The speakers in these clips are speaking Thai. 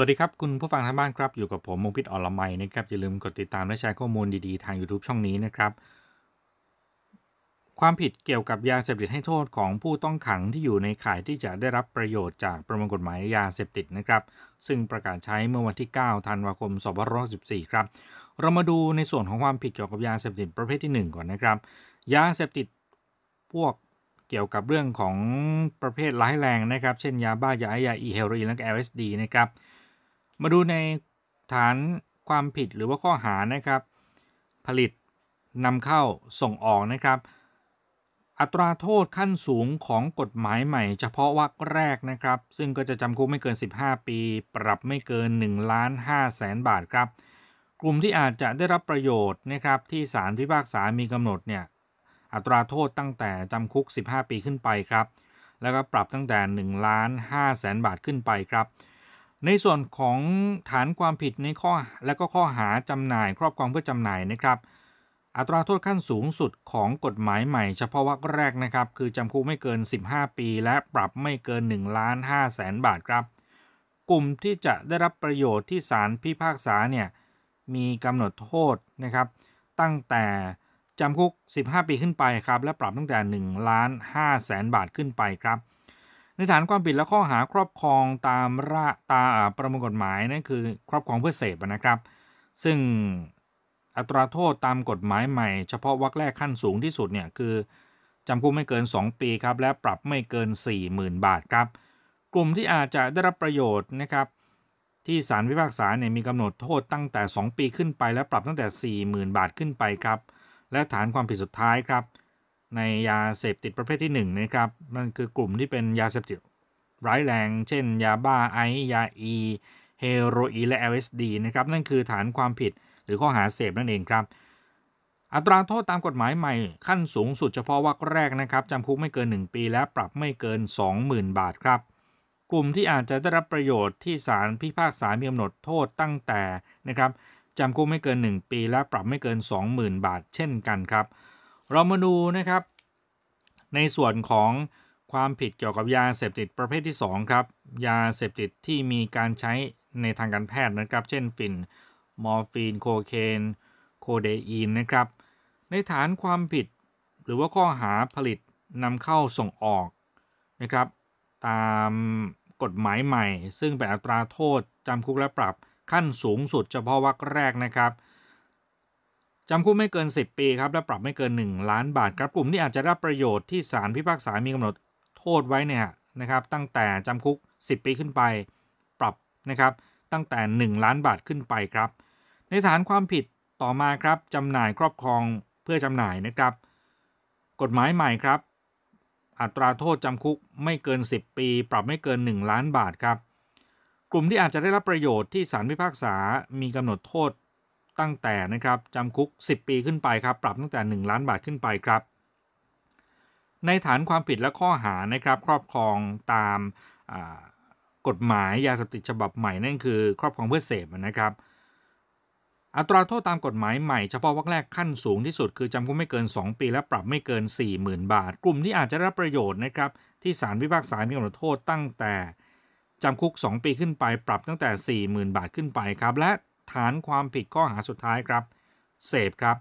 สวัสดีครับคุณผู้ฟังทางบ้านครับอยู่กับผมมงพิษอรไมนะครับ อย่าลืมกดติดตามและแชร์ข้อมูลดีๆทาง YouTube ช่องนี้นะครับ ความผิดเกี่ยวกับยาเสพติดให้โทษของผู้ต้องขังที่อยู่ในข่ายที่จะได้รับประโยชน์จากประมวลกฎหมายยาเสพติดนะครับ ซึ่งประกาศใช้เมื่อวันที่9ธันวาคม2564ครับเรามาดูในส่วนของความผิดเกี่ยวกับยาเสพติดประเภทที่ 1 ก่อนนะครับ ยาเสพติดพวกเกี่ยวกับเรื่องของประเภทร้ายแรงนะครับ เช่นยาบ้ายาไอยาอีเฮโรอีนและแอลเอสดีนะครับมาดูในฐานความผิดหรือว่าข้อหานะครับ ผลิตนำเข้าส่งออกนะครับ อัตราโทษขั้นสูงของกฎหมายใหม่เฉพาะวรรคแรกนะครับ ซึ่งก็จะจำคุกไม่เกิน 15 ปี ปรับไม่เกิน1ล้าน5แสนบาทครับ กลุ่มที่อาจจะได้รับประโยชน์นะครับที่ศาลพิพากษามีกำหนดเนี่ยอัตราโทษตั้งแต่จำคุก 15 ปีขึ้นไปครับ แล้วก็ปรับตั้งแต่ 1 ล้าน5แสนบาทขึ้นไปครับในส่วนของฐานความผิดในข้อและก็ข้อหาจำหน่ายครอบครองเพื่อจำหน่ายนะครับ อัตราโทษขั้นสูงสุดของกฎหมายใหม่เฉพาะวรรคแรกนะครับ คือจำคุกไม่เกิน 15 ปี และปรับไม่เกิน1ล้าน5แสนบาทครับ กลุ่มที่จะได้รับประโยชน์ที่ศาลพิพากษาเนี่ยมีกำหนดโทษนะครับ ตั้งแต่จำคุก 15 ปีขึ้นไปครับ และปรับตั้งแต่1ล้าน5แสนบาทขึ้นไปครับในฐานความผิดและข้อหาครอบครองตามระตาประมวลกฎหมายนั่นคือครอบครองเพื่อเสพนะครับ ซึ่งอัตราโทษตามกฎหมายใหม่เฉพาะวรรคแรกขั้นสูงที่สุด เนี่ย คือจำคุกไม่เกิน 2 ปี ครับ และปรับไม่เกิน 40,000 บาทครับ กลุ่มที่อาจจะได้รับประโยชน์นะครับ ที่ศาลพิพากษาเนี่ยมีกำหนดโทษตั้งแต่ 2 ปีขึ้นไปและปรับตั้งแต่ 40,000 บาทขึ้นไปครับ และฐานความผิดสุดท้ายครับในยาเสพติดประเภทที่1นนะครับ มันคือกลุ่มที่เป็นยาเสพติดร้ายแรง เช่นยาบ้าไอยาอีเฮโรอีและ LSD นะครับ นั่นคือฐานความผิดหรือข้อหาเสพนั่นเองครับ อัตราโทษตามกฎหมายใหม่ขั้นสูงสุดเฉพาะวรรคแรกนะครับ จำคุกไม่เกิน 1 ปีและปรับไม่เกิน20,000บาทครับ กลุ่มที่อาจจะได้รับประโยชน์ที่ศาลพิพากษามีกำหนดโทษตั้งแต่นะครับจำคุกไม่เกิน 1 ปี และปรับไม่เกิน 20,000 บาท เช่นกันครับเรามาดูนะครับ ในส่วนของความผิดเกี่ยวกับยาเสพติดประเภทที่2ครับยาเสพติดที่มีการใช้ในทางการแพทย์นะครับ เช่น ฟินมอร์ฟีนโคเคนโคเดอีนนะครับในฐานความผิดหรือว่าข้อหาผลิตนำเข้าส่งออกนะครับ ตามกฎหมายใหม่ ซึ่งเป็นอัตราโทษจำคุกและปรับ ขั้นสูงสุดเฉพาะวรรคแรกนะครับจำคุกไม่เกิน 10 ปีครับและปรับไม่เกิน 1 ล้านบาทครับกลุ่มนี้อาจจะรับประโยชน์ที่ศาลพิพากษา มีกำหนดโทษไว้เนี่ยนะครับตั้งแต่จำคุก 10 ปีขึ้นไปปรับนะครับตั้งแต่ 1 ล้านบาทขึ้นไปครับ ในฐานความผิดต่อมาครับจำหน่ายครอบครองเพื่อจำหน่ายนะครับกฎหมายใหม่ครับ อัตราโทษจำคุกไม่เกิน 10 ปี ปรับไม่เกิน 1 ล้านบาทครับกลุ่มที่อาจจะได้รับประโยชน์ที่ศาลพิพากษา มีกำหนดโทษตั้งแต่นะครับจำคุก 10 ปีขึ้นไปครับปรับตั้งแต่ 1 ล้านบาทขึ้นไปครับ ในฐานความผิดและข้อหานะครับครอบครองตามกฎหมายยาเสพติดฉบับใหม่นั่นคือครอบครองเพื่อเสพนะครับอัตราโทษตามกฎหมายใหม่ เฉพาะวรรคแรกขั้นสูงที่สุด คือจำคุกไม่เกิน 2 ปี และปรับไม่เกิน 40,000 บาท กลุ่มที่อาจจะรับประโยชน์นะครับที่ศาลพิพากษามีกำหนดโทษตั้งแต่จำคุก 2 ปีขึ้นไป ปรับตั้งแต่ 40,000 บาทขึ้นไปครับและฐานความผิดข้อหาสุดท้ายครับ เสพครับ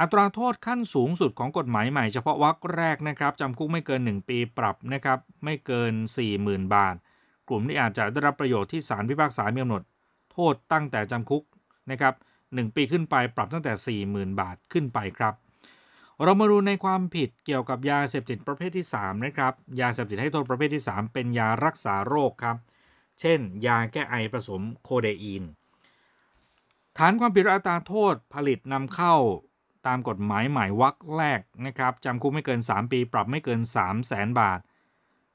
อัตราโทษขั้นสูงสุดของกฎหมายใหม่ เฉพาะวรรคแรกนะครับ จำคุกไม่เกิน 1 ปีปรับนะครับ ไม่เกิน 40,000 บาท กลุ่มนี้อาจจะได้รับประโยชน์ที่ศาลพิพากษามีกำหนด โทษตั้งแต่จำคุกนะครับ 1 ปีขึ้นไปปรับตั้งแต่ 40,000 บาทขึ้นไปครับ เรามาดูในความผิดเกี่ยวกับยาเสพติดประเภทที่3นะครับ ยาเสพติดให้โทษประเภทที่ 3 เป็นยารักษาโรคครับเช่น ยาแก้ ไอผสมโคเดอีน ฐานความผิดอัตราโทษผลิตนำเข้าตามกฎหมายใหม่วรรคแรกนะครับจำคุกไม่เกิน 3 ปี ปรับไม่เกิน 3 0 0แสนบาท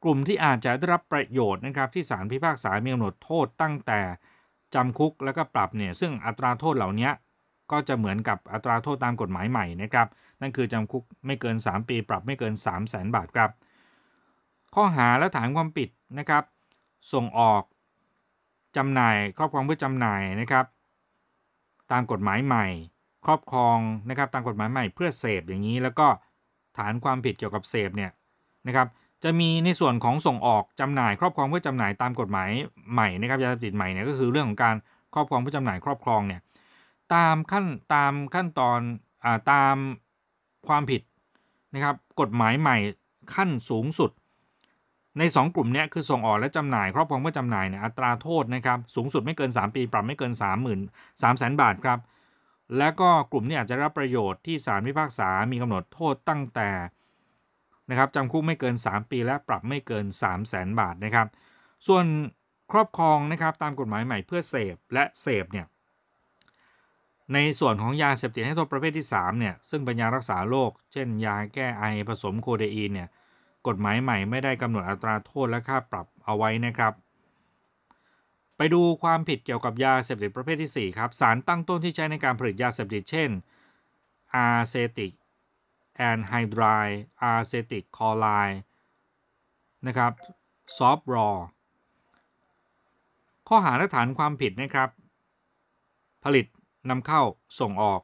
กลุ่มที่อาจจะได้รับประโยชน์นะครับ ที่ศาลพิพากษามีกำหนดโทษตั้งแต่จำคุกแล้ว ก็ ปรับเนี่ยซึ่งอัตรา โทษเหล่านี้ก็จะเหมือนกับอัตราโทษตามกฎหมายใหม่นะครับ นั่นคือจำคุกไม่เกิน 3 ปี ปรับไม่เกิน3 0 0แสนบาทครับ ข้อหาและฐานความผิดนะครับส่งออก จำหน่าย ครอบครองเพื่อจำหน่ายนะครับ ตามกฎหมายใหม่ครอบครองนะครับตามกฎหมายใหม่เพื่อเสพอย่างนี้แล้วก็ฐานความผิดเกี่ยวกับเสพเนี่ยนะครับจะมีในส่วนของส่งออกจำหน่าย ครอบครองเพื่อจำหน่ายตามกฎหมายใหม่นะครับยาเสพติดใหม่เนี่ยก็คือเรื่องของการครอบครองเพื่อจำหน่าย ครอบครองเนี่ยตามขั้นตามขั้นตอนอ่าตามความผิดนะครับกฎหมายใหม่ขั้นสูงสุดใน 2 กลุ่มนี้คือส่งออกและจำหน่ายครอบครองเพื่อจำหน่ายเนี่ยอัตราโทษนะครับสูงสุดไม่เกิน 3 ปีปรับไม่เกิน 3 0 0 0 0 3 0 0 0 0บาทครับและก็กลุ่มนี้อาจจะรับประโยชน์ที่ศาลพิพากษามีกำหนดโทษตั้งแต่นะครับจำคุกไม่เกิน 3 ปีและปรับไม่เกิน3 0 0แสนบาทนะครับส่วนครอบครองนะครับตามกฎหมายใหม่เพื่อเสพและเสพเนี่ยในส่วนของยาเสพติดให้โทษประเภทที่3เนี่ยซึ่งเป็นยารักษาโรคเช่นยาแก้ไอผสมโคเดอีนเนี่ยกฎหมายใหม่ไม่ได้กำหนดอัตราโทษและค่าปรับเอาไว้นะครับ ไปดูความผิดเกี่ยวกับยาเสพติดประเภทที่4ครับสารตั้งต้นที่ใช้ในการผลิตยาเสพติดเช่นอาเซติกแอนไฮดรายอาเซติกคอไลนะครับซอฟรอข้อหาและฐานความผิดนะครับ ผลิตนำเข้าส่งออก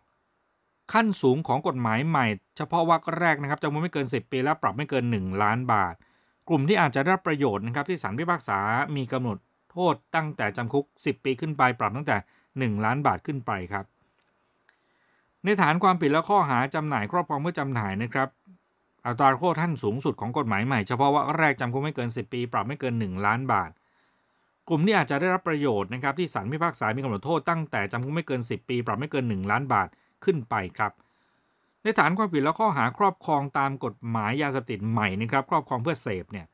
ขั้นสูงของกฎหมายใหม่เฉพาะวรรคแรกนะครับจำนวนไม่เกิน 10 ปีและปรับไม่เกิน 1 ล้านบาท กลุ่มที่อาจจะได้ประโยชน์นะครับที่ศาลพิพากษามีกำหนดโทษตั้งแต่จำคุก 10 ปีขึ้นไปปรับตั้งแต่ 1 ล้านบาทขึ้นไปครับ ในฐานความผิดและข้อหาจำหน่ายครอบครองเพื่อจำหน่ายนะครับอัตราโทษท่านสูงสุดของกฎหมายใหม่เฉพาะว่าแรกจำคุกไม่เกิน10ปีปรับไม่เกิน 1 ล้านบาท กลุ่มที่อาจจะได้รับประโยชน์นะครับที่ศาลพิพากษามีกำหนดโทษตั้งแต่จำคุกไม่เกิน10ปีปรับไม่เกิน1ล้านบาทขึ้นไปครับ ในฐานความผิดและข้อหาครอบครองตามกฎหมายยาเสพติดใหม่นะครับครอบครองเพื่อเสพเนี่ย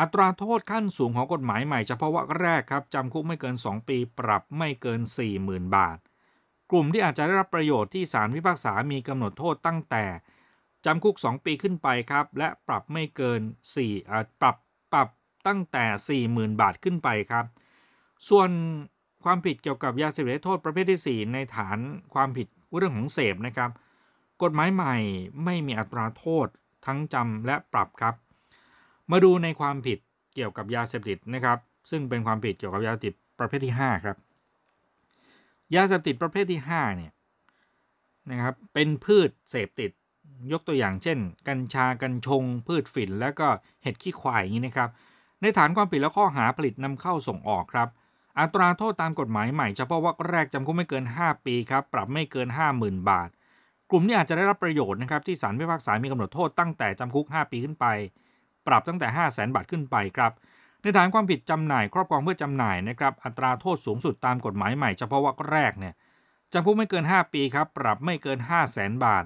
อัตราโทษขั้นสูงของกฎหมายใหม่เฉพาะว่าแรกครับจำคุกไม่เกิน 2 ปี ปรับไม่เกิน 40,000 บาท กลุ่มที่อาจจะได้รับประโยชน์ที่ศาลพิพากษามีกำหนดโทษตั้งแต่จำคุก 2 ปีขึ้นไปครับ และปรับไม่เกิน4ปรับปรับตั้งแต่ 40,000 บาทขึ้นไปครับ ส่วนความผิดเกี่ยวกับยาเสพติดโทษประเภทที่ 4 ในฐานความผิดเรื่องของเสพนะครับ กฎหมายใหม่ไม่มีอัตราโทษทั้งจำและปรับครับ มาดูในความผิดเกี่ยวกับยาเสพติดนะครับ ซึ่งเป็นความผิดเกี่ยวกับยาเสพติดประเภทที่5ครับยาเสพติดประเภทที่ 5เนี่ยนะครับเป็นพืชเสพติด ยกตัวอย่างเช่น กัญชากัญชง พืชฝิ่นแล้วก็เห็ดขี้ควายอย่างนี้นะครับ ในฐานความผิดและข้อหาผลิตนำเข้าส่งออกครับอัตราโทษตามกฎหมายใหม่เฉพาะว่าแรกจำคุกไม่เกิน 5 ปีครับ ปรับไม่เกิน 50,000 บาท กลุ่มนี้อาจจะได้รับประโยชน์นะครับที่ศาลพิพากษามีกำหนดโทษตั้งแต่จำคุก 5 ปีขึ้นไป ปรับตั้งแต่ 5 0 0แสนบาทขึ้นไปครับในฐานความผิดจำหน่าย ครอบครองเพื่อจำหน่ายนะครับอัตราโทษสูงสุดตามกฎหมายใหม่เฉพาะว่าแรกเนี่ยจำคุกไม่เกิน 5 ปีครับปรับไม่เกิน 5 0 0แสนบาท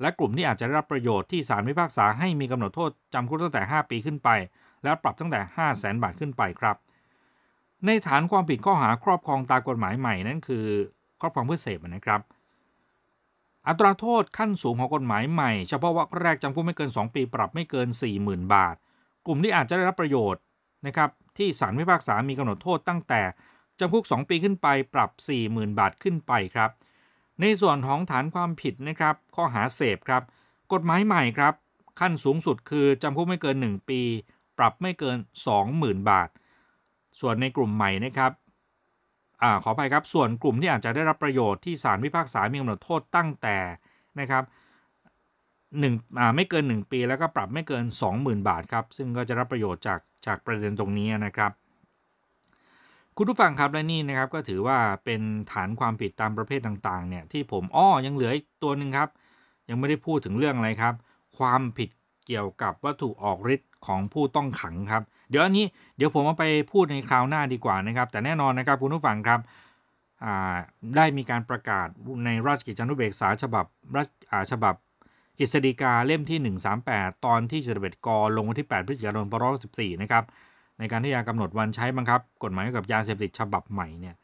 และกลุ่มนี้อาจจะได้รับประโยชน์ที่ศาลพิพากษาให้มีกำหนดโทษจำคุกตั้งแต่5ปีขึ้นไป และปรับตั้งแต่ 5 0 0แสนบาทขึ้นไปครับในฐานความผิดข้อหาครอบครองตามกฎหมายใหม่นั้นคือครอบครองเพื่อเสพนะครับ อัตราโทษขั้นสูงของกฎหมายใหม่ เฉพาะวรรคแรกจำคุกไม่เกิน 2 ปีปรับไม่เกิน 40,000 บาท กลุ่มที่อาจจะได้รับประโยชน์นะครับ ที่ศาลพิพากษามีกำหนดโทษตั้งแต่จำคุก 2 ปีขึ้นไปปรับ 40,000 บาทขึ้นไปครับ ในส่วนของฐานความผิดนะครับข้อหาเสพครับกฎหมายใหม่ครับขั้นสูงสุดคือจำคุกไม่เกิน 1 ปี ปรับไม่เกิน 20,000 บาทส่วนในกลุ่มใหม่นะครับอ่าขออภัยครับส่วนกลุ่มที่อาจจะได้รับประโยชน์ที่ศาลพิพากษามีกำหนดโทษตั้งแต่นะครับหนึ่งอ่าไม่เกิน 1 ปีแล้วก็ปรับไม่เกิน 20,000 บาทครับ ซึ่งก็จะรับประโยชน์จาก จากประเด็นตรงนี้นะครับ คุณผู้ฟัง ครับ และนี่นะครับก็ถือว่าเป็นฐานความผิดตามประเภทต่างๆเนี่ยที่ผม อ้อยังเหลืออีกตัวหนึ่งครับ ยังไม่ได้พูดถึงเรื่องอะไรครับ ความผิดเกี่ยวกับวัตถุออกฤทธิ์ของผู้ต้องขังครับ เดี๋ยวอันนี้เดี๋ยวผมเอาไปพูดในคราวหน้าดีกว่านะครับ แต่แน่นอนนะครับคุณผู้ฟังครับได้มีการประกาศในราชกิจจานุเบกษาฉบับราชฉบับกฤษฎีกาเล่มที่ 138 ตอนที่71กลงวันที่ 8พฤศจิกายนพศ14นะครับ ในการที่จะกำหนดวันใช้บังคับกฎหมายเกี่ยวกับยาเสพติดฉบับใหม่เนี่ย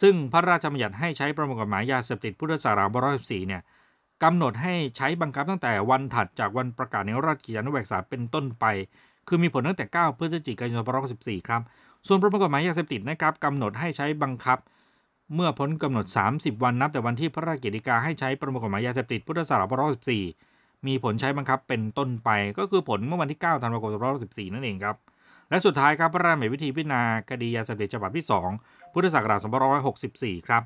ซึ่งพระราชบัญญัติให้ใช้ประมวลกฎหมายยาเสพติดพุทธศักราชพศ14เนี่ยกำหนดให้ใช้บังคับตั้งแต่วันถัดจากวันประกาศในราชกิจจานุเบกษาเป็นต้นไป คือมีผลตั้งแต่ 9พฤศจิกายน2564ครับ ส่วนประมวลกฎหมายยาเสพติดนะครับกำหนดให้ใช้บังคับ เมื่อพ้นกำหนด 30 วันนับ แต่วันที่พระราชกฤษฎีกาให้ใช้ประมวลกฎหมายยาเสพติดพุทธศักราช2564มีผลใช้บังคับเป็นต้นไป ก็คือผลเมื่อวันที่9ธันวาคม2564นั่นเองครับ และสุดท้ายครับพระราชบัญญัติวิีพิจารณาคดียาเสพติดฉบับที่ 2พุทธศักราช2564 ครับ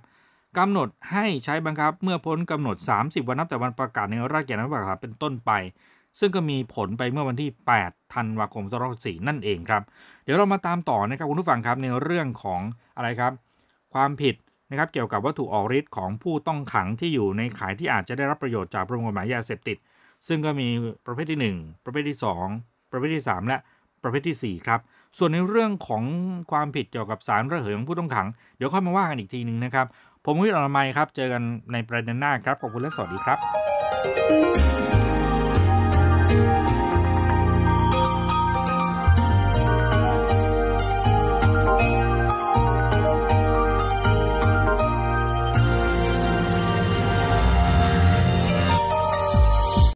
กำหนดให้ใช้บังคับเมื่อพ้นกำหนด 30 วันนับแต่วันประกาศในราชกิจจานุเบกษาเป็นต้นไป ซึ่งก็มีผลไปเมื่อวันที่8ธันวาคม2564นั่นเองครับ เดี๋ยวเรามาตามต่อนะครับ คุณผู้ฟังครับในเรื่องของอะไรครับ ความผิดนะครับเกี่ยวกับวัตถุออกฤทธิ์ของผู้ต้องขังที่อยู่ในขายที่อาจจะได้รับประโยชน์จากประมวลกฎหมายยาเสพติดซึ่งก็มีประเภทที่ 1 ประเภทที่ 2 ประเภทที่3และประเภทที่ 4 ครับ ส่วนในเรื่องของความผิดเกี่ยวกับสารระเหยของผู้ต้องขัง เดี๋ยวค่อยมาว่ากันอีกทีหนึ่งนะครับผมวิทย์อรมัยครับ เจอกันในประเด็นหน้าครับ ขอบคุณและสวัสดีครับ